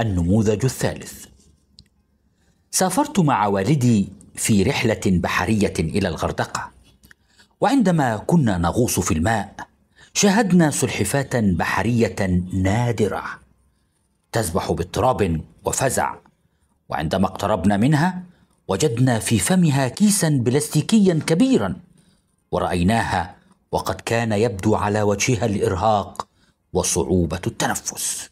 النموذج الثالث سافرت مع والدي في رحله بحريه الى الغردقه وعندما كنا نغوص في الماء شاهدنا سلحفاه بحريه نادره تسبح باضطراب وفزع وعندما اقتربنا منها وجدنا في فمها كيسا بلاستيكيا كبيرا ورايناها وقد كان يبدو على وجهها الارهاق وصعوبه التنفس